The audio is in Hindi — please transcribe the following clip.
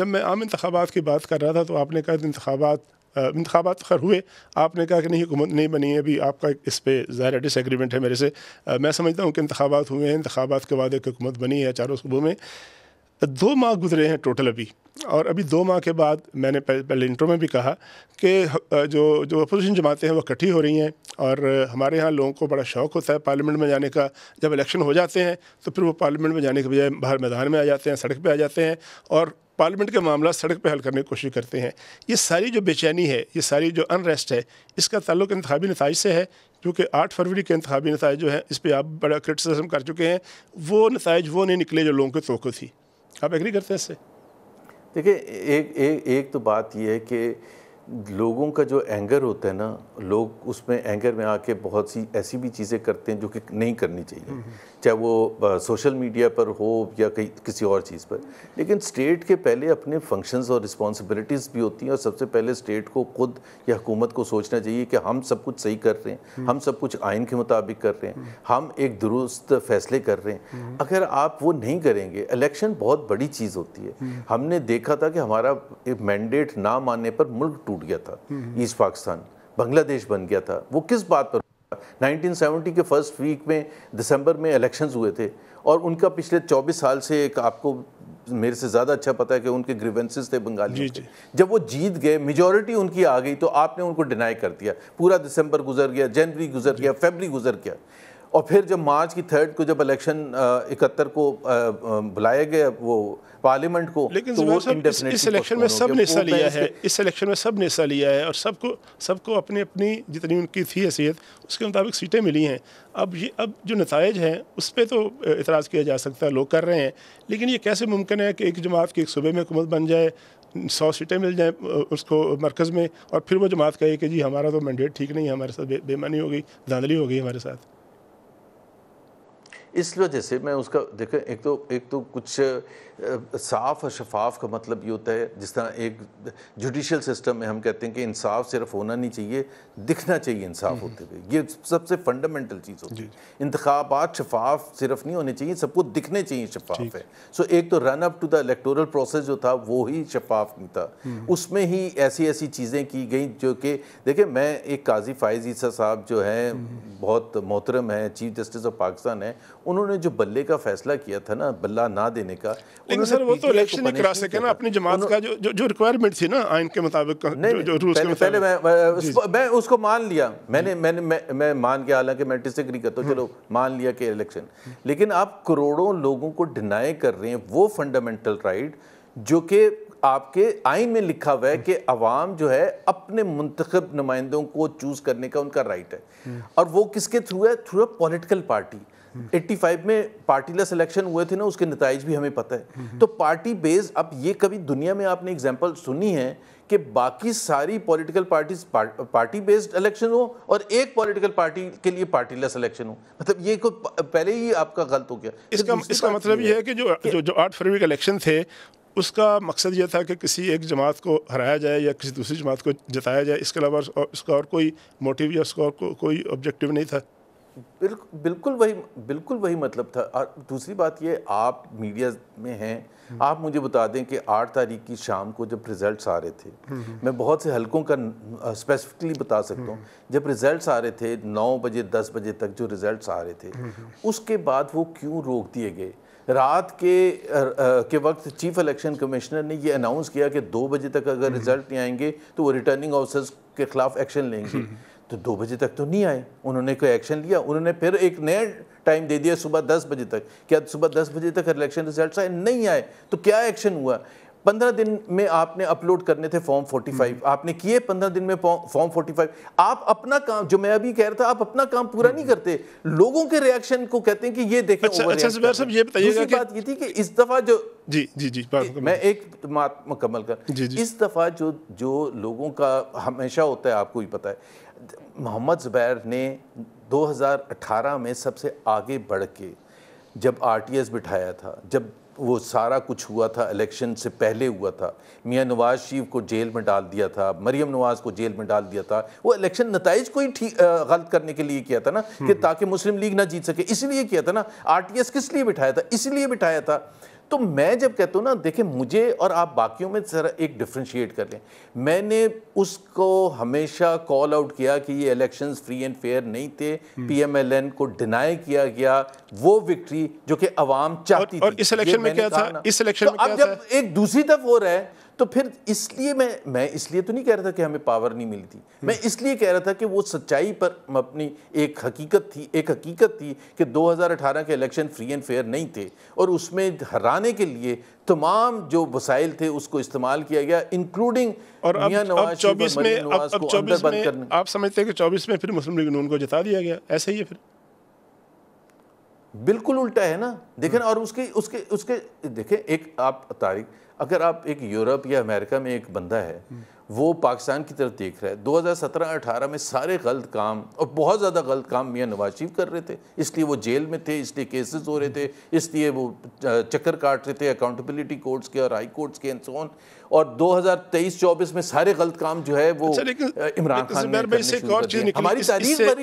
जब मैं आम हाँ, इंतबात की बात कर रहा था तो आपने कहा इंतबात इंतबात तो खैर हुए आपने कहा कि नहीं हुकूमत नहीं बनी है अभी आपका इस पर ज़ाहिर डिसग्रीमेंट है मेरे से आ, मैं समझता हूँ कि इंतबात हुए हैं इंतबात के बाद एक हुकूमत बनी है चारों सूबों में दो माह गुजरे हैं टोटल अभी और अभी दो माह के बाद मैंने पहले इंट्रो में भी कहा कि जो जो अपोजिशन जमातें हैं वो इकट्ठी हो रही हैं और हमारे यहाँ लोगों को बड़ा शौक़ होता है पार्लियामेंट में जाने का जब इलेक्शन हो जाते हैं तो फिर वो पार्लियामेंट में जाने के बजाय बाहर मैदान में आ जाते हैं सड़क पर आ जाते हैं और पार्लियामेंट का मामला सड़क पर हल करने की कोशिश करते हैं ये सारी जो बेचैनी है ये सारी जो अनरेस्ट है इसका ताल्लुक इंतबी नतज से है क्योंकि आठ फरवरी के इंतबी नतज जो है इस पर आप बड़ा क्रिटिसिज्म कर चुके हैं वो नतज वो नहीं निकले जो लोगों की तो थी आप एग्री करते हैं इससे देखिए एक, एक, एक तो बात यह है कि लोगों का जो एंगर होता है ना लोग उसमें एंगर में आके बहुत सी ऐसी भी चीज़ें करते हैं जो कि नहीं करनी चाहिए हम्म, हम्म। चाहे वो सोशल मीडिया पर हो या कहीं किसी और चीज़ पर लेकिन स्टेट के पहले अपने फंक्शंस और रिस्पॉन्सिबिलिटीज़ भी होती हैं और सबसे पहले स्टेट को खुद या हुकूमत को सोचना चाहिए कि हम सब कुछ सही कर रहे हैं हम्म। हम सब कुछ आइन के मुताबिक कर रहे हैं हम एक दुरुस्त फैसले कर रहे हैं अगर आप वो नहीं करेंगे इलेक्शन बहुत बड़ी चीज़ होती है हमने देखा था कि हमारा मैंडेट ना मानने पर मुल्क टूट टूट गया था ईस्ट पाकिस्तान बांग्लादेश बन गया था वो किस बात पर 1970 के फर्स्ट वीक में दिसंबर में इलेक्शंस हुए थे और उनका पिछले 24 साल से एक आपको मेरे से ज़्यादा अच्छा पता है कि उनके ग्रीवेंसेस थे बंगाली के जब वो जीत गए मेजोरिटी उनकी आ गई तो आपने उनको डिनाई कर दिया पूरा दिसंबर गुजर गया जनवरी गुजर गया फेबरी गुजर गया और फिर जब मार्च की थर्ड को जब इलेक्शन इकहत्तर को बुलाया गया वो पार्लियामेंट को लेकिन तो वो इस, इस इलेक्शन में सब ने हिस्सा लिया है इस इलेक्शन में सब ने हिस्सा लिया है और सबको सबको अपनी अपनी जितनी उनकी थी हैसियत उसके मुताबिक सीटें मिली हैं अब ये अब जो नतज हैं उस पर तो इतराज़ किया जा सकता है लोग कर रहे हैं लेकिन ये कैसे मुमकिन है कि एक जमात की एक सूबे में हुकूमत बन जाए सौ सीटें मिल जाएँ उसको मरकज़ में और फिर वो जमात कहे कि जी हमारा तो मैंडेट ठीक नहीं है हमारे साथ बेमानी हो गई धांधली हो गई हमारे साथ इस वजह से मैं उसका देखें एक तो एक तो कुछ साफ और शफाफ का मतलब ये होता है जिस तरह एक जुडिशल सिस्टम में हम कहते हैं कि इंसाफ सिर्फ होना नहीं चाहिए दिखना चाहिए इंसाफ हम्म, हम्म। होते हुए ये सबसे फंडामेंटल चीज़ होती है इंतबात शफाफ सिर्फ नहीं होने चाहिए सबको दिखने चाहिए शफाफ है सो एक तो run up to the electoral process जो था वो ही शफाफ नहीं था हम्म, उसमें ही ऐसी ऐसी चीज़ें की गई जो कि देखिए मैं एक काजी फायज ईसा साहब जो हैं बहुत मोहतरम है चीफ जस्टिस ऑफ पाकिस्तान है उन्होंने जो बल्ले का फैसला किया था ना बल्ला ना देने का सर वो तो इलेक्शन नहीं करा सके ना अपनी जमात का जो जो रिक्वायरमेंट थी ना आइन के मुताबिक पहले मैं उसको मान लिया मैंने मैंने मैं मान के हालांकि मैं डिसग्री करता हूँ हम्म। चलो मान लिया कि इलेक्शन लेकिन आप करोड़ों लोगों को डिनाई कर रहे हैं वो फंडामेंटल राइट जो कि आपके आइन में लिखा हुआ है कि अवाम जो है अपने मुंतखब नुमाइंदों को चूज़ करने का उनका राइट है हम्म। और वो किसके थ्रू है थ्रू अ पॉलिटिकल पार्टी 85 में पार्टीलेस इलेक्शन हुए थे ना उसके नतज भी हमें पता है तो पार्टी बेस अब ये कभी दुनिया में आपने एग्जाम्पल सुनी है कि बाकी सारी political parties party based election हो और एक पॉलिटिकल पार्टी के लिए पार्टीलेस इलेक्शन हो मतलब ये को पहले ही आपका गलत हो गया इसका इसका मतलब ये है कि जो जो, जो आठ फरवरी के इलेक्शन थे उसका मकसद यह था कि किसी एक जमात को हराया जाए या किसी दूसरी जमात को जताया जाए इसके अलावा उसका और कोई मोटिव या उसका और को, कोई ऑब्जेक्टिव नहीं था बिल्कुल वही बिल्कुल वही मतलब था और दूसरी बात ये आप मीडिया में हैं हम्म। आप मुझे बता दें कि आठ तारीख की शाम को जब रिज़ल्ट्स आ रहे थे हम्म, हम्म। मैं बहुत से हलकों का स्पेसिफिकली बता सकता हूँ जब रिज़ल्ट्स आ रहे थे नौ बजे दस बजे तक जो रिज़ल्ट्स आ रहे थे उसके बाद वो क्यों रोक दिए गए रात के आ, के वक्त चीफ इलेक्शन कमिश्नर ने ये अनाउंस किया कि दो बजे तक अगर रिजल्ट नहीं आएंगे तो वो रिटर्निंग ऑफिसर्स के खिलाफ एक्शन लेंगे तो दो बजे तक तो नहीं आए उन्होंने कोई एक्शन लिया उन्होंने फिर एक नया टाइम दे दिया सुबह दस बजे तक क्या सुबह दस बजे तक इलेक्शन रिजल्ट आए नहीं आए तो क्या एक्शन हुआ पंद्रह दिन में आपने अपलोड करने थे फॉर्म फोर्टी फाइव आपने किए पंद्रह दिन में फॉर्म फोर्टी फाइव आप अपना काम जो मैं अभी कह रहा था आप अपना काम पूरा नहीं हम्म। करते लोगों के रिएक्शन को कहते हैं कि ये देखें अच्छा, अच्छा सब ये बताइएगा कि बात ये थी कि इस दफा जो जी जी जी मैं एक बात मुकम्मल कर जी, जी। इस दफा जो जो लोगों का हमेशा होता है आपको ही पता है मोहम्मद जुबैर ने दो में सबसे आगे बढ़ के जब आर बिठाया था जब वो सारा कुछ हुआ था इलेक्शन से पहले हुआ था मियाँ नवाज शरीफ को जेल में डाल दिया था मरियम नवाज को जेल में डाल दिया था वो इलेक्शन नतज को ही ठीक गलत करने के लिए किया था ना कि हम्म। ताकि मुस्लिम लीग ना जीत सके इसलिए किया था ना आर किस लिए बिठाया था इसलिए बिठाया था तो मैं जब कहता हूँ ना देखें मुझे और आप बाकियों में ज़रा एक डिफ्रेंशिएट कर लें मैंने उसको हमेशा कॉल आउट किया कि ये इलेक्शंस फ्री एंड फेयर नहीं थे पीएमएलएन हम्म। को डिनाई किया गया वो विक्ट्री जो कि अवाम चाहती और, थी और इस इलेक्शन में क्या था इस इलेक्शन तो में अब जब एक दूसरी तरफ हो रहा है तो फिर इसलिए मैं मैं इसलिए तो नहीं कह रहा था कि हमें पावर नहीं मिली थी हम्म। मैं इसलिए कह रहा था कि वो सच्चाई पर अपनी एक हकीकत थी एक हकीकत थी कि 2018 के इलेक्शन फ्री एंड फेयर नहीं थे और उसमें हराने के लिए तमाम जो वसाइल थे उसको इस्तेमाल किया गया इंक्लूडिंग और अब, अब चौबीस में अब चौबीस में आप समझते हैं कि चौबीस में फिर मुस्लिम लीग नून को जिता दिया गया ऐसे ही है फिर बिल्कुल उल्टा है ना देखें और उसके उसके उसके देखें एक आप तारीख अगर आप एक यूरोप या अमेरिका में एक बंदा है वो पाकिस्तान की तरफ देख रहा है 2017-18 में सारे गलत काम और बहुत ज़्यादा गलत काम मियाँ नवाज शरीफ कर रहे थे इसलिए वो जेल में थे इसलिए केसेस हो रहे थे इसलिए वो चक्कर काट रहे थे अकाउंटेबिलिटी कोर्ट्स के और हाई कोर्ट्स के एंड सोन और 2023-24 में सारे गलत काम जो है वो अच्छा, इमरान खान ने हमारी तारीफ